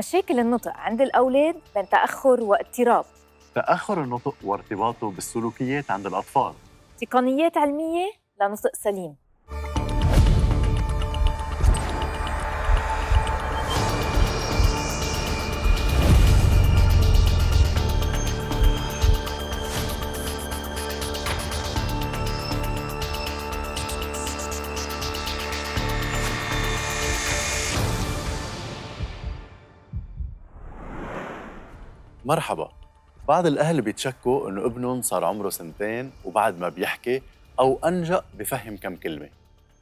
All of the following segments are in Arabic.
مشاكل النطق عند الأولاد بين تأخر واضطراب تأخر النطق وارتباطه بالسلوكيات عند الأطفال تقنيات علمية لنطق سليم مرحبا بعض الأهل بيتشكوا إنه ابنهم صار عمره سنتين وبعد ما بيحكي أو أنجأ بفهم كم كلمة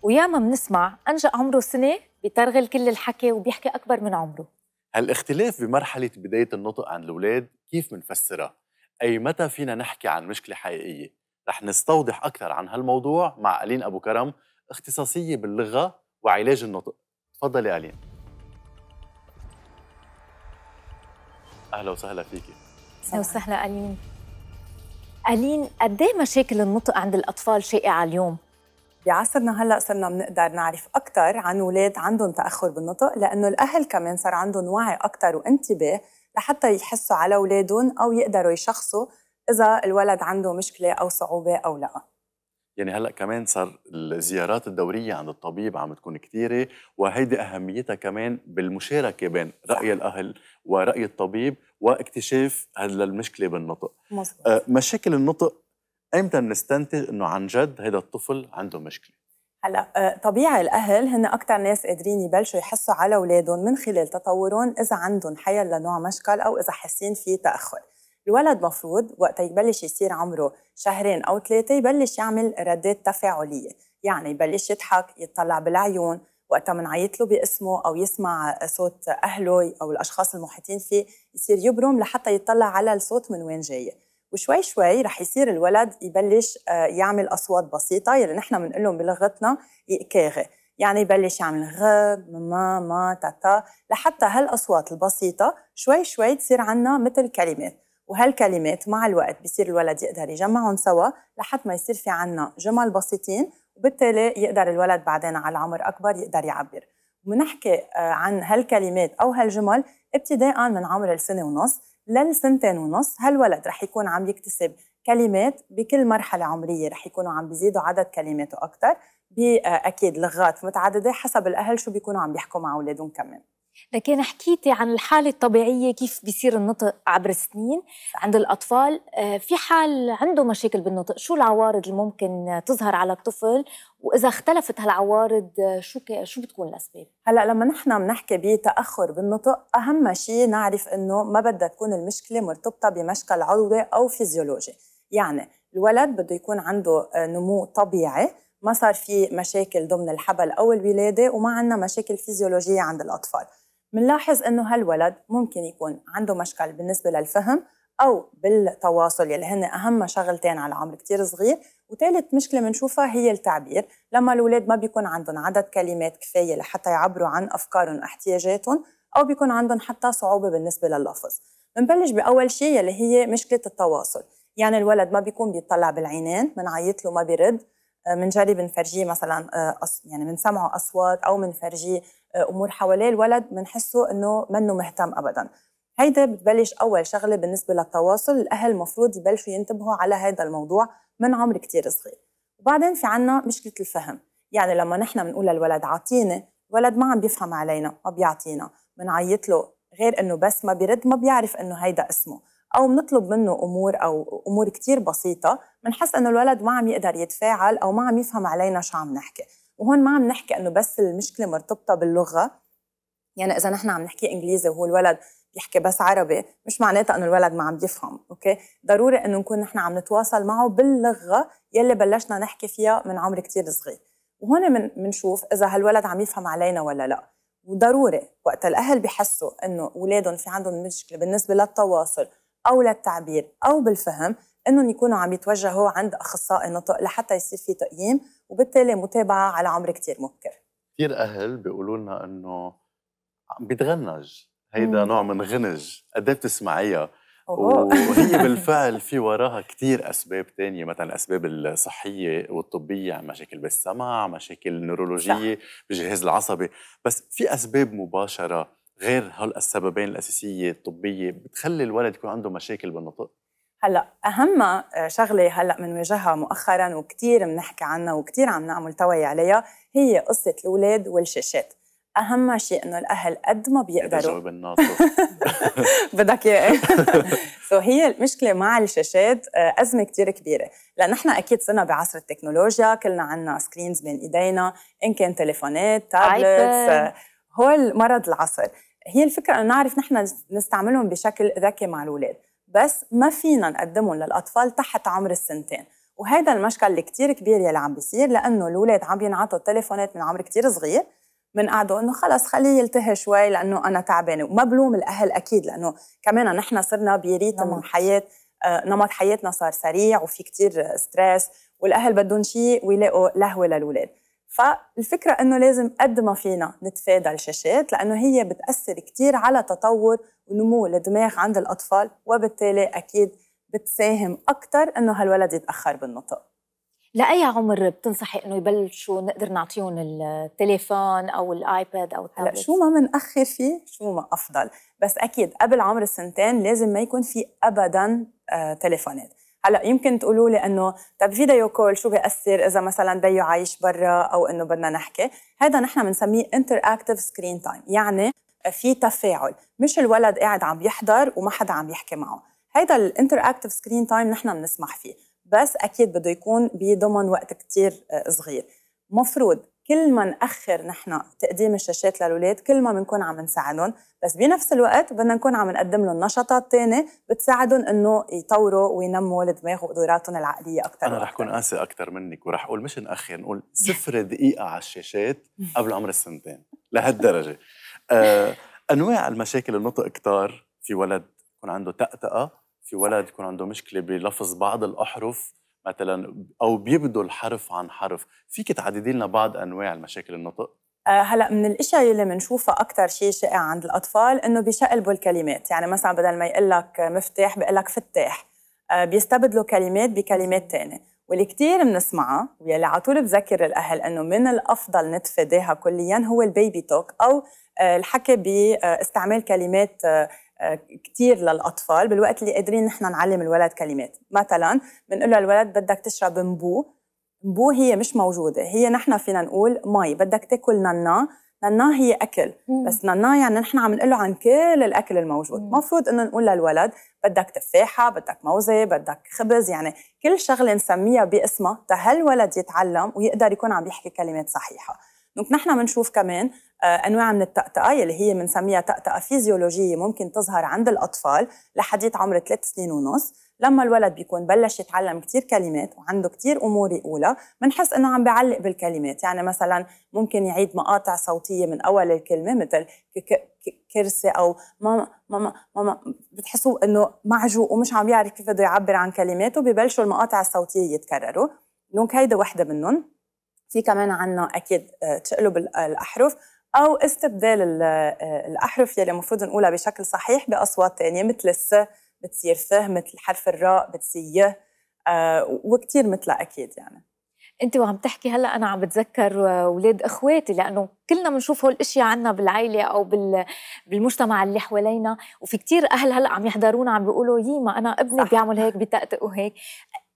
وياما بنسمع أنجأ عمره سنة بيترغل كل الحكي وبيحكي أكبر من عمره هالاختلاف بمرحلة بداية النطق عند الأولاد كيف بنفسرها أي متى فينا نحكي عن مشكلة حقيقية؟ رح نستوضح أكثر عن هالموضوع مع ألين أبو كرم اختصاصية باللغة وعلاج النطق تفضلي ألين اهلا وسهلا فيكي اهلا وسهلا الين الين قد ايه مشاكل النطق عند الاطفال شائعه اليوم بعصرنا هلا صرنا بنقدر نعرف اكثر عن اولاد عندهم تاخر بالنطق لانه الاهل كمان صار عندهم وعي اكثر وانتباه لحتى يحسوا على اولادهم او يقدروا يشخصوا اذا الولد عنده مشكله او صعوبه او لا يعني هلا كمان صار الزيارات الدوريه عند الطبيب عم تكون كثيره وهيدي اهميتها كمان بالمشاركه بين راي الاهل وراي الطبيب واكتشاف هلا المشكله بالنطق مصر. آه، مشاكل النطق امتى نستنتج انه عن جد هذا الطفل عنده مشكله هلا آه، طبيعي الاهل هن اكثر ناس قادرين يبلشوا يحسوا على اولادهم من خلال تطورهم اذا عندهم حيل لنوع مشكل او اذا حاسين في تاخر الولد مفروض وقت يبلش يصير عمره شهرين أو ثلاثة يبلش يعمل ردات تفاعلية يعني يبلش يضحك يطلع بالعيون وقتها بنعيط له باسمه او يسمع صوت اهله او الاشخاص المحيطين فيه يصير يبرم لحتى يطلع على الصوت من وين جاي وشوي شوي رح يصير الولد يبلش آه، يعمل اصوات بسيطه يلي نحن بنقول لهم بلغتنا يكاغي يعني يبلش يعمل غ ما ما تا تا لحتى هالاصوات البسيطه شوي شوي تصير عنا مثل كلمات وهالكلمات مع الوقت بصير الولد يقدر يجمعهم سوا لحد ما يصير في عنا جمل بسيطين وبالتالي يقدر الولد بعدين على عمر أكبر يقدر يعبر بنحكي آه، عن هالكلمات أو هالجمل ابتداء من عمر السنة ونص للسنتين ونص هالولد رح يكون عم يكتسب كلمات بكل مرحلة عمرية رح يكونوا عم بيزيدوا عدد كلماته أكثر بأكيد لغات متعددة حسب الأهل شو بيكونوا عم بيحكوا مع أولادهم كمان لكن حكيتي عن الحالة الطبيعية كيف بيصير النطق عبر السنين عند الأطفال آه، في حال عنده مشاكل بالنطق شو العوارض اللي ممكن تظهر على الطفل وإذا اختلفت هالعوارض آه، شو ك... شو بتكون الأسباب؟ هلا لما نحن بنحكي بتأخر بالنطق أهم شيء نعرف إنه ما بدها تكون المشكلة مرتبطة بمشكل عضوي أو فيزيولوجي يعني الولد بده يكون عنده آه، نمو طبيعي ما صار في مشاكل ضمن الحبل او الولاده وما عندنا مشاكل فيزيولوجيه عند الاطفال بنلاحظ انه هالولد ممكن يكون عنده مشكل بالنسبه للفهم او بالتواصل يلي هن اهم شغلتين على عمر كتير صغير وثالث مشكله بنشوفها هي التعبير لما الاولاد ما بيكون عندهم عدد كلمات كفايه لحتى يعبروا عن افكارهم واحتياجاتهم او بيكون عندهم حتى صعوبه بالنسبه لللفظ بنبلش باول شيء يلي هي مشكله التواصل يعني الولد ما بيكون بيطلع بالعينين بنعيط له ما بيرد آه، منجرب نفرجيه مثلا آه، يعني بنسمعه اصوات او بنفرجيه آه، امور حواليه الولد بنحسه انه منه مهتم ابدا هيدا بتبلش اول شغله بالنسبه للتواصل الاهل المفروض يبلشوا ينتبهوا على هذا الموضوع من عمر كتير صغير وبعدين في عنا مشكله الفهم يعني لما نحن بنقول للولد عطيني الولد ما عم بيفهم علينا ما بيعطينا بنعيط له غير انه بس ما بيرد ما بيعرف انه هيدا اسمه او بنطلب منه امور او امور كتير بسيطه بنحس انه الولد ما عم يقدر يتفاعل او ما عم يفهم علينا شو عم نحكي وهون ما عم نحكي انه بس المشكله مرتبطه باللغه يعني اذا نحن عم نحكي انجليزي وهو الولد بيحكي بس عربي مش معناتها انه الولد ما عم بيفهم اوكي ضروري انه نكون نحن عم نتواصل معه باللغه يلي بلشنا نحكي فيها من عمر كتير صغير وهون من منشوف اذا هالولد عم يفهم علينا ولا لا وضروري وقت الاهل بحسوا انه اولادهم في عندهم مشكله بالنسبه للتواصل او للتعبير او بالفهم انهم يكونوا عم يتوجهوا عند اخصائي نطق لحتى يصير في تقييم وبالتالي متابعه على عمر كثير مبكر. كثير اهل بيقولوا لنا انه عم بيتغنج هيدا مم. نوع من غنج قد إيه بتسمعيها وهي بالفعل في وراها كثير اسباب ثانيه مثلا الاسباب الصحيه والطبيه مشاكل بالسمع مشاكل نورولوجيه بالجهاز العصبي بس في اسباب مباشره غير هول السببين الاساسيه الطبيه بتخلي الولد يكون عنده مشاكل بالنطق هلا اهم آه، شغله هلا بنواجهها مؤخرا وكثير بنحكي عنها وكثير عم نعمل توعي عليها هي قصه الاولاد والشاشات اهم شيء انه الاهل قد ما بيقدروا بدك اياه سو هي المشكله مع الشاشات آه، ازمه كثير كبيره لان نحن اكيد صرنا بعصر التكنولوجيا كلنا عنا سكرينز بين ايدينا ان كان تليفونات تابلتس آه، هو مرض العصر هي الفكره انه نعرف نحن نستعملهم بشكل ذكي مع الاولاد بس ما فينا نقدمهم للاطفال تحت عمر السنتين وهذا المشكل اللي كتير كبير يلي عم بيصير لانه الاولاد عم ينعطوا تليفونات من عمر كتير صغير من قعده انه خلص خليه يلتهي شوي لانه انا تعبانه وما بلوم الاهل اكيد لانه كمان نحن صرنا بريتم حياه آه، نمط حياتنا صار سريع وفي كتير ستريس والاهل بدهم شيء ويلاقوا لهوه للاولاد فالفكرة أنه لازم قد ما فينا نتفادى الشاشات لأنه هي بتأثر كتير على تطور ونمو الدماغ عند الأطفال وبالتالي أكيد بتساهم أكثر أنه هالولد يتأخر بالنطق لأي عمر بتنصحي انه يبلشوا نقدر نعطيهم التليفون او الايباد او التابلت؟ شو ما منأخر فيه شو ما افضل، بس اكيد قبل عمر السنتين لازم ما يكون في ابدا آه تليفونات، هلا يمكن تقولوا لي انه طب فيديو كول شو بياثر اذا مثلا بيو عايش برا او انه بدنا نحكي هذا نحن بنسميه انتر اكتف سكرين تايم يعني في تفاعل مش الولد قاعد عم يحضر وما حدا عم يحكي معه هذا الانتر اكتف سكرين تايم نحن بنسمح فيه بس اكيد بده يكون بضمن وقت كتير آه، صغير مفروض كل ما نأخر نحن تقديم الشاشات للاولاد كل ما بنكون عم نساعدهم بس بنفس الوقت بدنا نكون عم نقدم لهم نشاطات ثانيه بتساعدهم انه يطوروا وينموا الدماغ وقدراتهم العقليه اكثر انا رح اكون قاسي اكثر منك ورح اقول مش ناخر نقول صفر دقيقه على الشاشات قبل عمر السنتين لهالدرجه آه انواع المشاكل النطق كتار في ولد يكون عنده تأتأة في ولد يكون عنده مشكله بلفظ بعض الاحرف مثلا او بيبدوا الحرف عن حرف فيك تعددي لنا بعض انواع المشاكل النطق آه، هلا من الاشياء اللي بنشوفها اكثر شيء شائع عند الاطفال انه بيشقلبوا الكلمات يعني مثلا بدل ما يقول لك مفتاح بيقول لك فتاح آه، بيستبدلوا كلمات بكلمات ثانيه واللي كثير بنسمعها واللي على طول بذكر الاهل انه من الافضل نتفاداها كليا هو البيبي توك او آه، الحكي باستعمال كلمات كثير للاطفال بالوقت اللي قادرين نحن نعلم الولد كلمات مثلا بنقول للولد بدك تشرب مبو مبو هي مش موجوده هي نحن فينا نقول مي بدك تاكل نانا نانا هي اكل مم. بس نانا يعني نحن عم نقول عن كل الاكل الموجود المفروض انه نقول للولد بدك تفاحه بدك موزه بدك خبز يعني كل شغله نسميها باسمها تهالولد يتعلم ويقدر يكون عم يحكي كلمات صحيحه دونك نحن بنشوف كمان آه، انواع من التأتأة يلي هي بنسميها تأتأة فيزيولوجيه ممكن تظهر عند الاطفال لحديت عمر ثلاث سنين ونص لما الولد بيكون بلش يتعلم كتير كلمات وعنده كتير امور يقولها بنحس انه عم بيعلق بالكلمات يعني مثلا ممكن يعيد مقاطع صوتيه من اول الكلمه مثل كرسي او ماما ماما ماما بتحسوا انه معجوق ومش عم يعرف كيف بده يعبر عن كلماته ببلشوا المقاطع الصوتيه يتكرروا دونك هيدا وحده منهم في كمان عنا اكيد آه، تقلب آه، الاحرف او استبدال آه، الاحرف يلي المفروض نقولها بشكل صحيح باصوات ثانيه مثل الس بتصير ث مثل حرف الراء بتصير ي وكثير مثلها اكيد يعني انت وعم تحكي هلا انا عم بتذكر اولاد اخواتي لانه كلنا بنشوف هول الاشياء عنا بالعيله او بالمجتمع اللي حوالينا وفي كتير اهل هلا عم يحضرونا عم بيقولوا يي ما انا ابني صح. بيعمل هيك بيطقطق وهيك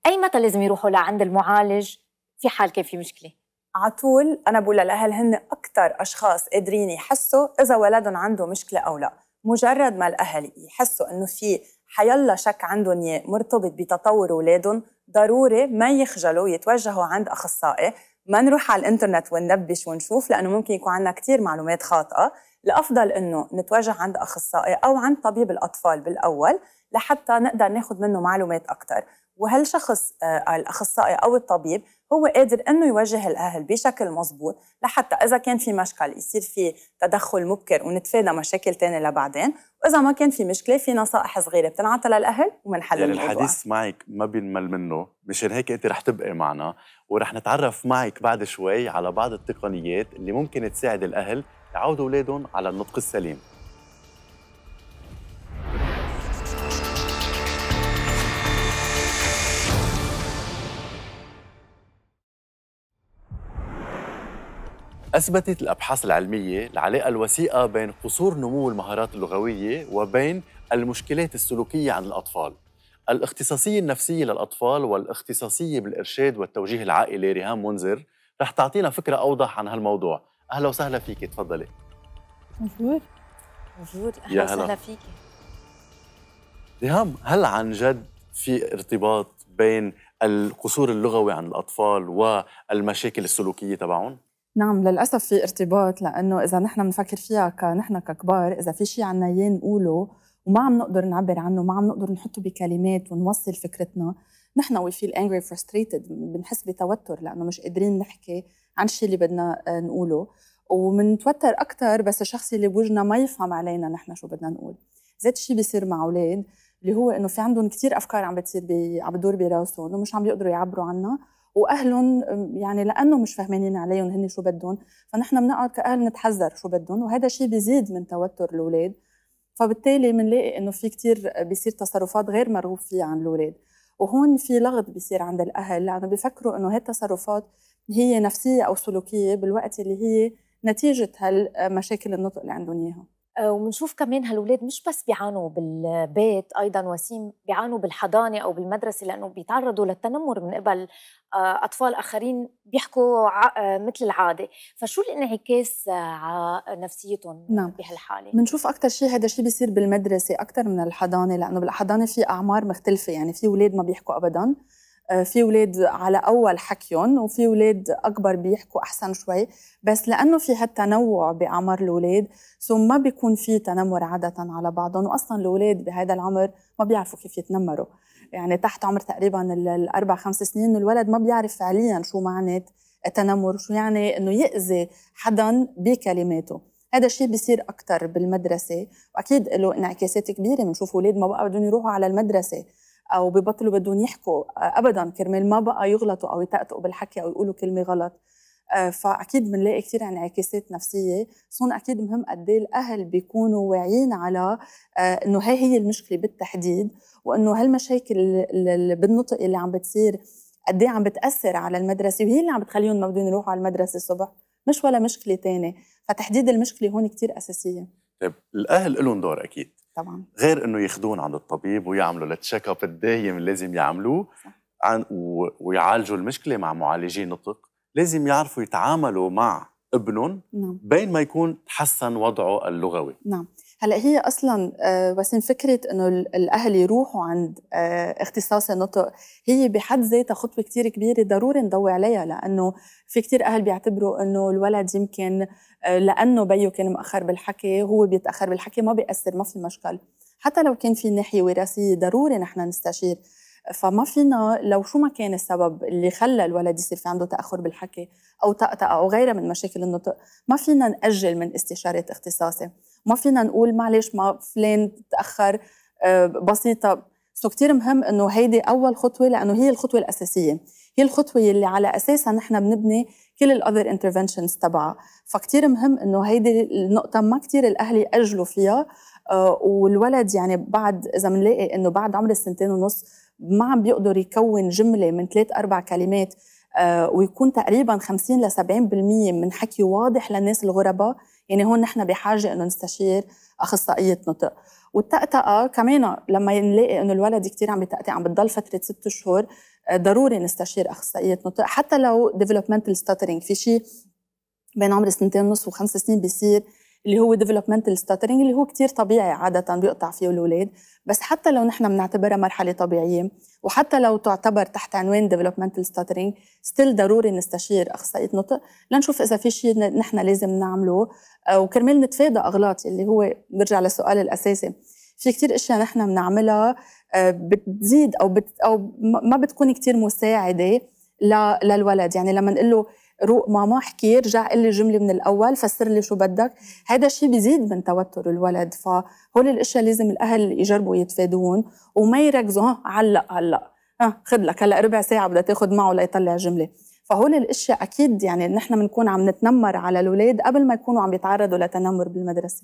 اي متى لازم يروحوا لعند المعالج في حال كان في مشكله على طول انا بقول للاهل هن اكثر اشخاص قادرين يحسوا اذا ولدهم عنده مشكله او لا مجرد ما الاهل يحسوا انه في حيلا شك عندهم اياه مرتبط بتطور اولادهم ضروري ما يخجلوا يتوجهوا عند اخصائي ما نروح على الانترنت وننبش ونشوف لانه ممكن يكون عندنا كثير معلومات خاطئه الافضل انه نتوجه عند اخصائي او عند طبيب الاطفال بالاول لحتى نقدر ناخذ منه معلومات اكثر وهل شخص آه، الاخصائي او الطبيب هو قادر انه يوجه الاهل بشكل مزبوط لحتى اذا كان في مشكل يصير في تدخل مبكر ونتفادى مشاكل ثانيه لبعدين واذا ما كان في مشكله في نصائح صغيره بتنعطى للاهل ومنحل يعني الموضوع. الحديث معك ما بينمل منه مشان هيك انت رح تبقي معنا ورح نتعرف معك بعد شوي على بعض التقنيات اللي ممكن تساعد الاهل يعودوا اولادهم على النطق السليم أثبتت الأبحاث العلمية العلاقة الوثيقة بين قصور نمو المهارات اللغوية وبين المشكلات السلوكية عند الأطفال الاختصاصية النفسية للأطفال والاختصاصية بالإرشاد والتوجيه العائلي ريهام منذر رح تعطينا فكرة أوضح عن هالموضوع أهلا وسهلا فيك تفضلي موجود موجود أهلا وسهلا فيك ريهام هل عن جد في ارتباط بين القصور اللغوي عند الأطفال والمشاكل السلوكية تبعهم؟ نعم للأسف في ارتباط لأنه إذا نحن بنفكر فيها كنحن ككبار إذا في شيء عنا إياه نقوله وما عم نقدر نعبر عنه ما عم نقدر نحطه بكلمات ونوصل فكرتنا نحن وي فيل انجري فرستريتد بنحس بتوتر لأنه مش قادرين نحكي عن الشيء اللي بدنا آه، نقوله ومنتوتر أكثر بس الشخص اللي بوجنا ما يفهم علينا نحن شو بدنا نقول ذات الشيء بيصير مع أولاد اللي هو انه في عندهم كثير افكار عم بتصير عم بدور براسهم ومش عم بيقدروا يعبروا عنها واهلهم يعني لانه مش فهمانين عليهم هن شو بدهم فنحن بنقعد كاهل نتحذر شو بدهم وهذا الشيء بيزيد من توتر الاولاد فبالتالي بنلاقي انه في كثير بيصير تصرفات غير مرغوب فيها عند الاولاد وهون في لغط بيصير عند الاهل لانه بيفكروا انه هي التصرفات هي نفسيه او سلوكيه بالوقت اللي هي نتيجه هالمشاكل النطق اللي عندهم اياها آه، وبنشوف كمان هالولاد مش بس بيعانوا بالبيت ايضا وسيم بيعانوا بالحضانه او بالمدرسه لانه بيتعرضوا للتنمر من قبل آه، اطفال اخرين بيحكوا آه، مثل العاده فشو الانعكاس على نفسيتهم نعم. بهالحاله بنشوف اكثر شيء هذا الشيء بيصير بالمدرسه اكثر من الحضانه لانه بالحضانه في اعمار مختلفه يعني في اولاد ما بيحكوا ابدا آه، في ولاد على اول حكيهم وفي ولاد اكبر بيحكوا احسن شوي بس لانه في هالتنوع باعمار الاولاد سو ما بيكون في تنمر عاده على بعضهم واصلا الاولاد بهذا العمر ما بيعرفوا كيف يتنمروا يعني تحت عمر تقريبا الاربع خمس سنين الولد ما بيعرف فعليا شو معنات التنمر شو يعني انه ياذي حدا بكلماته هذا الشيء بيصير اكثر بالمدرسه واكيد له انعكاسات كبيره بنشوف اولاد ما بقى بدهم يروحوا على المدرسه او ببطلوا بدهم يحكوا آه، ابدا كرمال ما بقى يغلطوا او يتأتئوا بالحكي او يقولوا كلمه غلط آه، فاكيد بنلاقي كثير انعكاسات نفسيه صون اكيد مهم قد إيه الاهل بيكونوا واعيين على آه، انه هي هي المشكله بالتحديد وانه هالمشاكل اللي بالنطق اللي عم بتصير قد إيه عم بتاثر على المدرسه وهي اللي عم بتخليهم ما بدهم يروحوا على المدرسه الصبح مش ولا مشكله تانية فتحديد المشكله هون كثير اساسيه طيب الاهل لهم دور اكيد طبعا غير انه ياخذون عند الطبيب ويعملوا التشيك اب الدايم اللي لازم يعملوه عن ويعالجوا المشكله مع معالجين نطق لازم يعرفوا يتعاملوا مع ابنهم نعم. بين ما يكون تحسن وضعه اللغوي نعم هلا هي اصلا آه وسيم فكره انه الاهل يروحوا عند آه، اختصاص النطق هي بحد ذاتها خطوه كثير كبيره ضروري نضوي عليها لانه في كثير اهل بيعتبروا انه الولد يمكن آه، لانه بيو كان مأخر بالحكي هو بيتاخر بالحكي ما بيأثر ما في مشكل حتى لو كان في ناحيه وراثيه ضروري نحن نستشير فما فينا لو شو ما كان السبب اللي خلى الولد يصير في عنده تاخر بالحكي او طقطقه او غيرها من مشاكل النطق ما فينا ناجل من استشاره اختصاصي ما فينا نقول معلش ما فلان تاخر آه، بسيطه سو كثير مهم انه هيدي اول خطوه لانه هي الخطوه الاساسيه هي الخطوه اللي على اساسها نحن بنبني كل الاذر انترفنشنز تبعها فكتير مهم انه هيدي النقطه ما كتير الاهل ياجلوا فيها آه، والولد يعني بعد اذا بنلاقي انه بعد عمر السنتين ونص ما عم بيقدر يكون جمله من ثلاث اربع كلمات آه، ويكون تقريبا 50 ل 70% من حكي واضح للناس الغرباء يعني هون نحن بحاجه انه نستشير اخصائيه نطق والتأتأة كمان لما نلاقي انه الولد كثير عم بتأتأة عم بتضل فتره ست شهور آه، ضروري نستشير اخصائيه نطق حتى لو ديفلوبمنتال ستاترينج في شيء بين عمر سنتين ونص وخمس سنين بيصير اللي هو ديفلوبمنتال ستاترينج اللي هو كثير طبيعي عادة بيقطع فيه الأولاد بس حتى لو نحن بنعتبرها مرحلة طبيعية وحتى لو تعتبر تحت عنوان ديفلوبمنتال ستاترينج ستيل ضروري نستشير أخصائية نطق لنشوف إذا في شيء نحن لازم نعمله آه، وكرمال نتفادى أغلاط اللي هو برجع للسؤال الأساسي في كثير اشياء نحن بنعملها آه، بتزيد او بت او ما بتكون كثير مساعده للولد يعني لما نقول له روق ماما احكي ارجع قلي جمله من الاول فسر لي شو بدك هذا الشيء بيزيد من توتر الولد فهول الاشياء لازم الاهل يجربوا يتفادون وما يركزوا علق علق ها خذ لك هلا ربع ساعه بدها تاخذ معه ليطلع جمله فهول الاشياء اكيد يعني نحن بنكون عم نتنمر على الاولاد قبل ما يكونوا عم يتعرضوا لتنمر بالمدرسه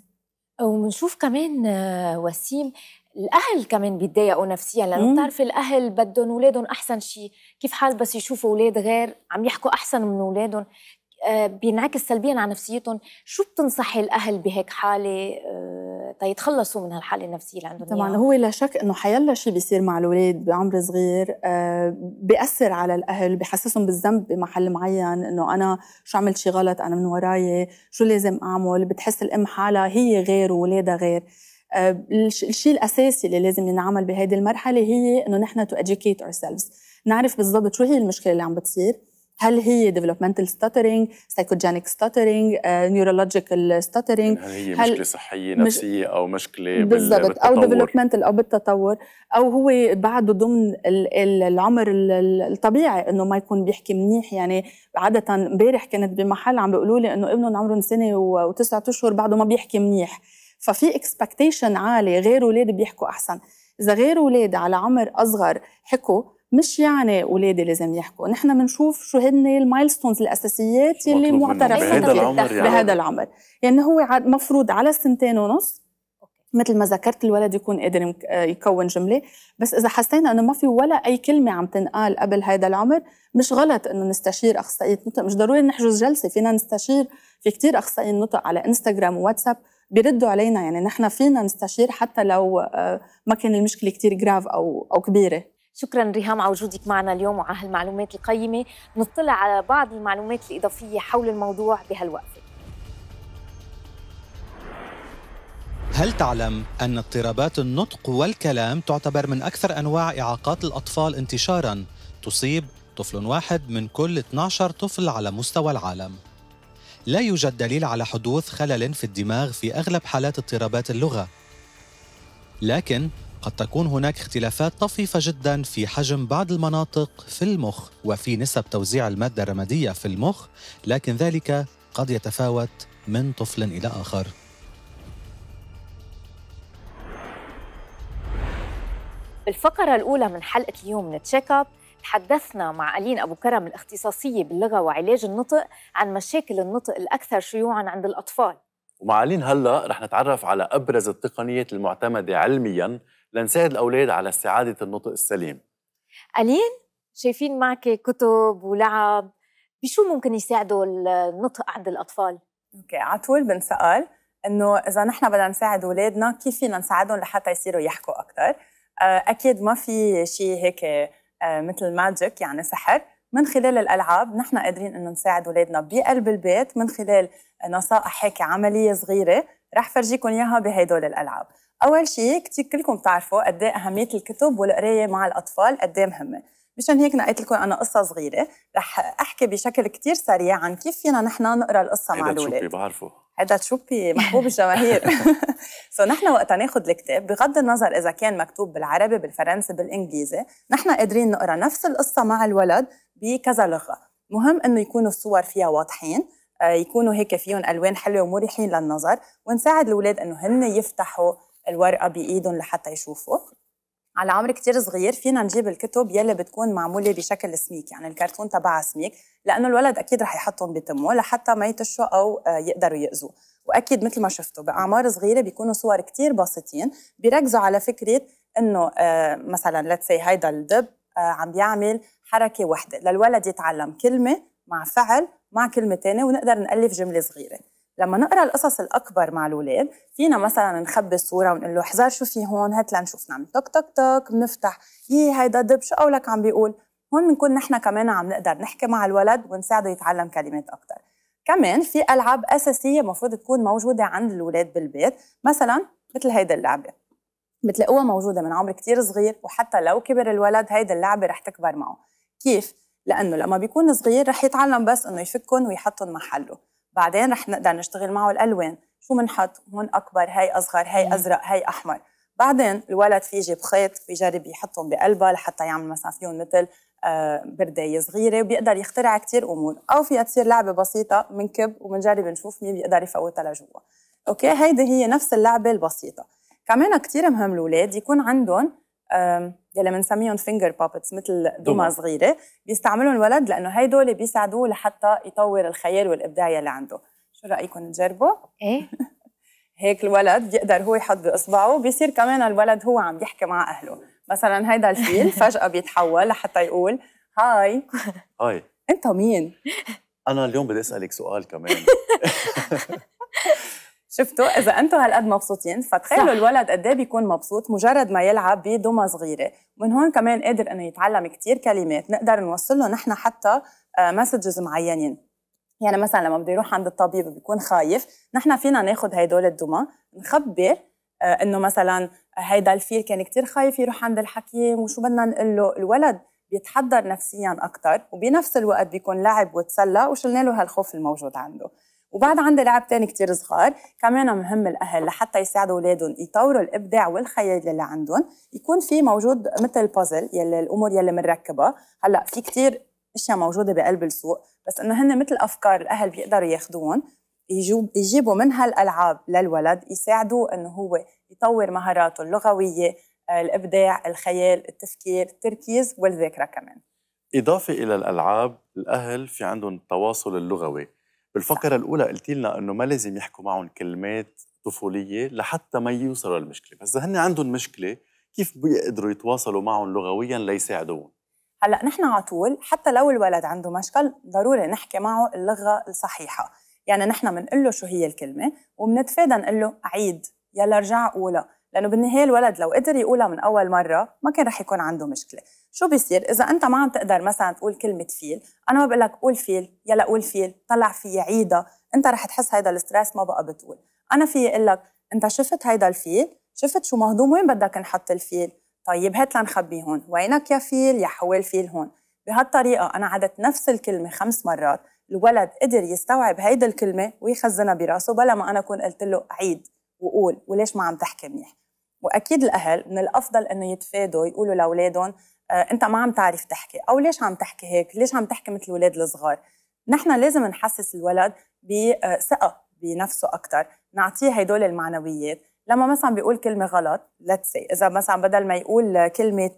وبنشوف كمان آه، وسيم الاهل كمان بيتضايقوا نفسيا لانه بتعرفي الاهل بدهم اولادهم احسن شيء كيف حال بس يشوفوا اولاد غير عم يحكوا احسن من اولادهم آه، بينعكس سلبيا على نفسيتهم شو بتنصحي الاهل بهيك حاله آه، تيتخلصوا من هالحاله النفسيه اللي عندهم طبعا يعني. هو لا شك انه حيلا شيء بيصير مع الاولاد بعمر صغير آه، بياثر على الاهل بحسسهم بالذنب بمحل معين انه انا شو عملت شيء غلط انا من وراي شو لازم اعمل بتحس الام حالها هي غير واولادها غير آه، الشيء الاساسي اللي لازم ينعمل بهيدي المرحله هي انه نحن تو educate ourselves نعرف بالضبط شو هي المشكله اللي عم بتصير هل هي developmental stuttering, psychogenic stuttering, uh, neurological stuttering هل هي هل مشكلة صحية نفسية أو مشكلة بالضبط أو developmental أو بالتطور أو هو بعده ضمن العمر الطبيعي إنه ما يكون بيحكي منيح يعني عادة امبارح كانت بمحل عم بيقولوا لي إنه ابنهم عمره سنة وتسعة أشهر بعده ما بيحكي منيح ففي اكسبكتيشن عالي غير اولاد بيحكوا احسن اذا غير اولاد على عمر اصغر حكوا مش يعني اولادي لازم يحكوا نحن بنشوف شو هن المايلستونز الاساسيات يلي معترف بهذا العمر يعني. بهذا العمر يعني هو مفروض على سنتين ونص مثل ما ذكرت الولد يكون قادر آه، يكون جمله بس اذا حسينا انه ما في ولا اي كلمه عم تنقال قبل هذا العمر مش غلط انه نستشير اخصائيه نطق مش ضروري نحجز جلسه فينا نستشير في كتير اخصائيين نطق على انستغرام وواتساب بيردوا علينا يعني نحن فينا نستشير حتى لو آه، ما كان المشكله كثير جراف او او كبيره شكرا ريهام على وجودك معنا اليوم وعلى هالمعلومات القيمه نطلع على بعض المعلومات الاضافيه حول الموضوع بهالوقفه هل تعلم أن اضطرابات النطق والكلام تعتبر من أكثر أنواع إعاقات الأطفال انتشاراً؟ تصيب طفل واحد من كل 12 طفل على مستوى العالم. لا يوجد دليل على حدوث خلل في الدماغ في اغلب حالات اضطرابات اللغه لكن قد تكون هناك اختلافات طفيفه جدا في حجم بعض المناطق في المخ وفي نسب توزيع الماده الرماديه في المخ لكن ذلك قد يتفاوت من طفل الى اخر الفقرة الأولى من حلقة اليوم من تشيك اب تحدثنا مع ألين أبو كرم الاختصاصية باللغة وعلاج النطق عن مشاكل النطق الأكثر شيوعا عند الأطفال ومع ألين هلأ رح نتعرف على أبرز التقنيات المعتمدة علميا لنساعد الأولاد على استعادة النطق السليم ألين شايفين معك كتب ولعب بشو ممكن يساعدوا النطق عند الأطفال؟ أوكي على طول بنسأل انه اذا نحن بدنا نساعد اولادنا كيف فينا نساعدهم لحتى يصيروا يحكوا اكثر آه، اكيد ما في شيء هيك آه، مثل ماجيك يعني سحر من خلال الالعاب نحن قادرين انه نساعد اولادنا بقلب البيت من خلال نصائح هيك عمليه صغيره رح فرجيكم اياها بهدول الالعاب اول شيء كتير كلكم بتعرفوا قد إيه اهميه الكتب والقرايه مع الاطفال قد إيه مهمه مشان هيك نقيت لكم انا قصه صغيره رح احكي بشكل كثير سريع عن كيف فينا نحن نقرا القصه مع الاولاد شوبي بعرفه هذا تشوبي محبوب الجماهير سو نحن وقت ناخذ الكتاب بغض النظر اذا كان مكتوب بالعربي بالفرنسي بالانجليزي نحن قادرين نقرا نفس القصه مع الولد بكذا لغه مهم انه يكونوا الصور فيها واضحين آه، يكونوا هيك فيهم الوان حلوه ومريحين للنظر ونساعد الاولاد انه هن يفتحوا الورقه بايدهم لحتى يشوفوا على عمر كتير صغير فينا نجيب الكتب يلي بتكون معموله بشكل سميك يعني الكرتون تبعها سميك لانه الولد اكيد رح يحطهم بتمه لحتى ما يتشوا او آه، يقدروا ياذوه واكيد مثل ما شفتوا باعمار صغيره بيكونوا صور كتير بسيطين بيركزوا على فكره انه آه، مثلا ليتس هيدا الدب آه، عم بيعمل حركه وحده للولد يتعلم كلمه مع فعل مع كلمه ثانيه ونقدر نالف جمله صغيره لما نقرا القصص الاكبر مع الاولاد فينا مثلا نخبي الصوره ونقول له احذر شو في هون هات لنشوف نعمل توك توك توك بنفتح يي هيدا دب شو قولك عم بيقول هون بنكون نحن كمان عم نقدر نحكي مع الولد ونساعده يتعلم كلمات اكثر كمان في العاب اساسيه المفروض تكون موجوده عند الاولاد بالبيت مثلا مثل هيدي اللعبه بتلاقوها موجوده من عمر كتير صغير وحتى لو كبر الولد هيدي اللعبه رح تكبر معه كيف لانه لما بيكون صغير رح يتعلم بس انه يفكهم ويحطهم محله بعدين رح نقدر نشتغل معه الالوان شو بنحط هون اكبر هاي اصغر هاي ازرق هاي احمر بعدين الولد في يجيب خيط بيجرب يحطهم بقلبه لحتى يعمل مثلا فيهم مثل آه، برداية صغيرة وبيقدر يخترع كتير أمور أو فيها تصير لعبة بسيطة منكب ومنجرب نشوف مين بيقدر يفوتها لجوا أوكي هيدي هي نفس اللعبة البسيطة كمان كتير مهم الأولاد يكون عندهم يلي بنسميهم فينجر بابتس مثل دمى صغيرة بيستعملهم الولد لأنه هيدول بيساعدوه لحتى يطور الخيال والإبداع يلي عنده شو رأيكم نجربه؟ إيه هيك الولد بيقدر هو يحط بإصبعه بيصير كمان الولد هو عم يحكي مع أهله مثلا هيدا الفيل فجأة بيتحول لحتى يقول هاي هاي أنت مين؟ أنا اليوم بدي أسألك سؤال كمان شفتوا اذا انتم هالقد مبسوطين فتخيلوا الولد قد إيه بيكون مبسوط مجرد ما يلعب بدمى صغيره من هون كمان قادر انه يتعلم كثير كلمات نقدر نوصل له نحن حتى مسجز آه، معينين يعني مثلا لما بده يروح عند الطبيب بيكون خايف نحن فينا ناخذ هدول الدمى نخبر آه، انه مثلا هيدا الفيل كان كثير خايف يروح عند الحكيم وشو بدنا نقول له الولد بيتحضر نفسيا اكثر وبنفس الوقت بيكون لعب وتسلى وشلنا له هالخوف الموجود عنده وبعد عندي لعب تاني كتير صغار كمان مهم الاهل لحتى يساعدوا اولادهم يطوروا الابداع والخيال اللي عندهم يكون في موجود مثل بازل يلي الامور يلي بنركبها هلا في كتير اشياء موجوده بقلب السوق بس انه هن مثل افكار الاهل بيقدروا ياخذوهم يجيبوا من هالالعاب للولد يساعدوه انه هو يطور مهاراته اللغويه آه، الابداع الخيال التفكير التركيز والذاكره كمان اضافه الى الالعاب الاهل في عندهم التواصل اللغوي بالفقره الاولى قلت لنا انه ما لازم يحكوا معهم كلمات طفوليه لحتى ما يوصلوا للمشكله بس اذا هن عندهم مشكله كيف بيقدروا يتواصلوا معهم لغويا ليساعدوهم هلا نحن على طول حتى لو الولد عنده مشكل ضروري نحكي معه اللغه الصحيحه يعني نحن بنقول له شو هي الكلمه وبنتفادى نقول له عيد يلا ارجع قولها لانه بالنهايه الولد لو قدر يقولها من اول مره ما كان رح يكون عنده مشكله شو بيصير اذا انت ما عم تقدر مثلا تقول كلمه فيل انا ما بقول لك قول فيل يلا قول فيل طلع في عيدها انت رح تحس هيدا الستريس ما بقى بتقول انا في اقول لك انت شفت هيدا الفيل شفت شو مهضوم وين بدك نحط الفيل طيب هات لنخبيه هون وينك يا فيل يا حوال فيل هون بهالطريقه انا عدت نفس الكلمه خمس مرات الولد قدر يستوعب هيدي الكلمه ويخزنها براسه بلا ما انا اكون قلت له عيد وقول وليش ما عم تحكي منيح واكيد الاهل من الافضل انه يتفادوا يقولوا لاولادهم آه، انت ما عم تعرف تحكي او ليش عم تحكي هيك ليش عم تحكي مثل الاولاد الصغار نحن لازم نحسس الولد بثقه آه، بنفسه اكثر نعطيه هدول المعنويات لما مثلا بيقول كلمه غلط ليتس اذا مثلا بدل ما يقول كلمه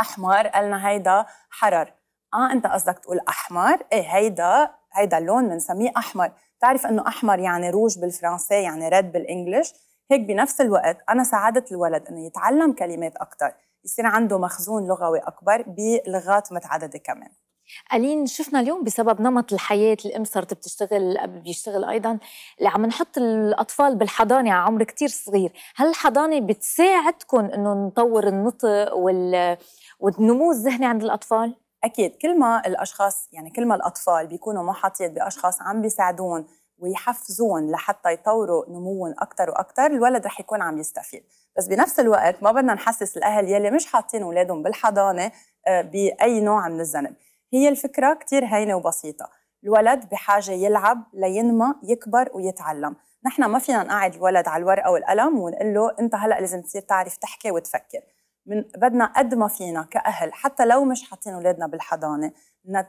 احمر قالنا هيدا حرر اه انت قصدك تقول احمر ايه هيدا هيدا اللون بنسميه احمر تعرف انه احمر يعني روج بالفرنسي يعني ريد بالانجلش هيك بنفس الوقت انا ساعدت الولد انه يتعلم كلمات اكثر يصير عنده مخزون لغوي أكبر بلغات متعددة كمان ألين شفنا اليوم بسبب نمط الحياة الأم صارت بتشتغل بيشتغل أيضا عم نحط الأطفال بالحضانة على عمر كتير صغير هل الحضانة بتساعدكم أنه نطور النطق وال... والنمو الذهني عند الأطفال؟ أكيد كل ما الأشخاص يعني كل ما الأطفال بيكونوا محاطين بأشخاص عم بيساعدون ويحفزون لحتى يطوروا نموهم اكثر واكثر الولد رح يكون عم يستفيد بس بنفس الوقت ما بدنا نحسس الاهل يلي مش حاطين اولادهم بالحضانه آه، باي نوع من الذنب هي الفكره كثير هينه وبسيطه الولد بحاجه يلعب لينمى يكبر ويتعلم نحن ما فينا نقعد الولد على الورقه والقلم ونقول له انت هلا لازم تصير تعرف تحكي وتفكر من بدنا قد ما فينا كاهل حتى لو مش حاطين اولادنا بالحضانه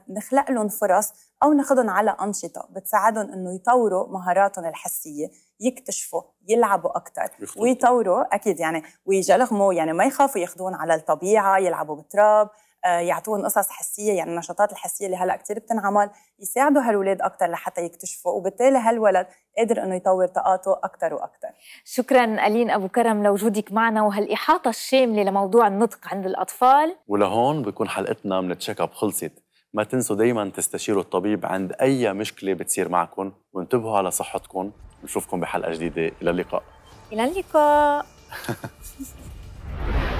نخلق لهم فرص او ناخذهم على انشطه بتساعدهم انه يطوروا مهاراتهم الحسيه يكتشفوا يلعبوا اكثر ويطوروا اكيد يعني ويجلغموا يعني ما يخافوا ياخذون على الطبيعه يلعبوا بالتراب آه، يعطوهم قصص حسيه يعني النشاطات الحسيه اللي هلا كثير بتنعمل يساعدوا هالولاد اكثر لحتى يكتشفوا وبالتالي هالولد قادر انه يطور طاقاته اكثر واكثر شكرا الين ابو كرم لوجودك معنا وهالاحاطه الشامله لموضوع النطق عند الاطفال ولهون بكون حلقتنا من تشيك اب خلصت ما تنسوا دايما تستشيروا الطبيب عند أي مشكلة بتصير معكم وانتبهوا على صحتكم نشوفكم بحلقة جديدة إلى اللقاء إلى اللقاء